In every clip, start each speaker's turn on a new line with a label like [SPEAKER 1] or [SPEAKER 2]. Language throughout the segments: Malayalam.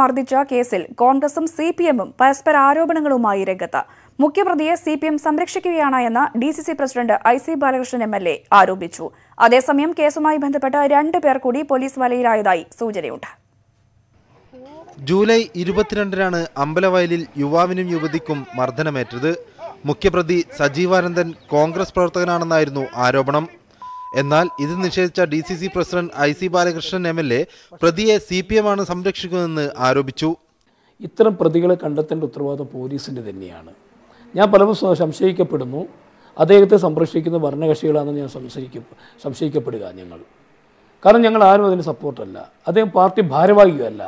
[SPEAKER 1] മർദ്ദിച്ച കേസിൽ കോൺഗ്രസും സി പി എമ്മും പരസ്പര ആരോപണങ്ങളുമായി രംഗത്ത് മുഖ്യപ്രതിയെ സി പി എം സംരക്ഷിക്കുകയാണ് എന്ന് D C C president I C Balakrishnan M L A ആരോപിച്ചു അതേസമയം കേസുമായി ബന്ധപ്പെട്ട് രണ്ടു പേർ കൂടി പോലീസ് വലയിലായതായി സൂചനയുണ്ട്
[SPEAKER 2] ജൂലൈ ഇരുപത്തിരണ്ടിനാണ് അമ്പലവയലിൽ യുവാവിനും യുവതിക്കും മർദ്ദനമേറ്റത് മുഖ്യപ്രതി സജീവാനന്ദൻ കോൺഗ്രസ് പ്രവർത്തകനാണെന്നായിരുന്നു ആരോപണം എന്നാൽ ഇത് നിഷേധിച്ച D C C president I C Balakrishnan M L A പ്രതിയെ സി പി എം ആണ് സംരക്ഷിക്കുന്നതെന്ന് ആരോപിച്ചു ഇത്തരം പ്രതികളെ കണ്ടെത്തേണ്ട ഉത്തരവാദിത്വം പോലീസിന്റെ തന്നെയാണ് ഞാൻ പലപ്പോഴും
[SPEAKER 3] സംശയിക്കപ്പെടുന്നു അദ്ദേഹത്തെ സംരക്ഷിക്കുന്ന ഭരണകക്ഷികളാണെന്ന് ഞാൻ സംശയിക്ക സംശയിക്കപ്പെടുക
[SPEAKER 2] ഞങ്ങൾ കാരണം ഞങ്ങൾ ആരും അതിന് സപ്പോർട്ടല്ല അദ്ദേഹം പാർട്ടി ഭാരവാഹിയല്ല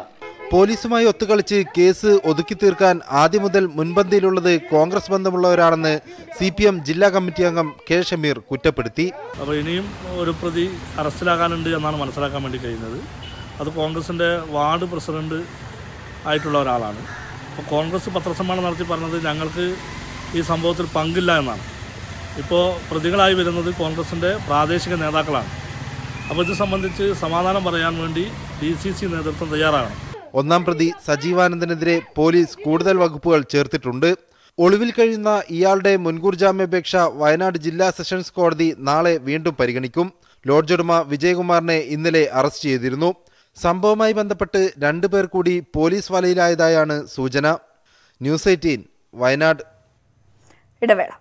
[SPEAKER 2] പോലീസുമായി ഒത്തുകളിച്ച് കേസ് ഒതുക്കി തീർക്കാൻ ആദ്യം മുതൽ മുൻപന്തിയിലുള്ളത് കോൺഗ്രസ് ബന്ധമുള്ളവരാണെന്ന് സി പി എം ജില്ലാ കമ്മിറ്റി അംഗം കെ ഷമീർ കുറ്റപ്പെടുത്തി
[SPEAKER 3] അപ്പോൾ ഇനിയും ഒരു പ്രതി അറസ്റ്റിലാകാനുണ്ട് എന്നാണ് മനസ്സിലാക്കാൻ വേണ്ടി കഴിയുന്നത് അത് കോൺഗ്രസിൻ്റെ വാർഡ് പ്രസിഡന്റ് ആയിട്ടുള്ള ഒരാളാണ് അപ്പോൾ കോൺഗ്രസ് പത്രസമ്മേളനം നടത്തി പറഞ്ഞത് ഞങ്ങൾക്ക് ഈ സംഭവത്തിൽ പങ്കില്ല എന്നാണ് ഇപ്പോൾ പ്രതികളായി വരുന്നത് കോൺഗ്രസിൻ്റെ പ്രാദേശിക നേതാക്കളാണ് അപ്പോൾ ഇത് സംബന്ധിച്ച് സമാധാനം പറയാൻ വേണ്ടി ഡി സി സി നേതൃത്വം തയ്യാറാകണം
[SPEAKER 2] ഒന്നാം പ്രതി സജീവാനന്ദനെതിരെ പോലീസ് കൂടുതൽ വകുപ്പുകൾ ചേർത്തിട്ടുണ്ട് ഒളിവിൽ കഴിയുന്ന ഇയാളുടെ മുൻകൂർ ജാമ്യാപേക്ഷ വയനാട് ജില്ലാ സെഷൻസ് കോടതി നാളെ വീണ്ടും പരിഗണിക്കും ലോഡ്ജ് ഉടമ വിജയകുമാറിനെ ഇന്നലെ അറസ്റ്റ് ചെയ്തിരുന്നു സംഭവവുമായി ബന്ധപ്പെട്ട് രണ്ടുപേർ കൂടി പോലീസ് വലയിലായതായാണ് സൂചന ന്യൂസ് എയ്റ്റീൻ വയനാട്
[SPEAKER 1] ഇടവേള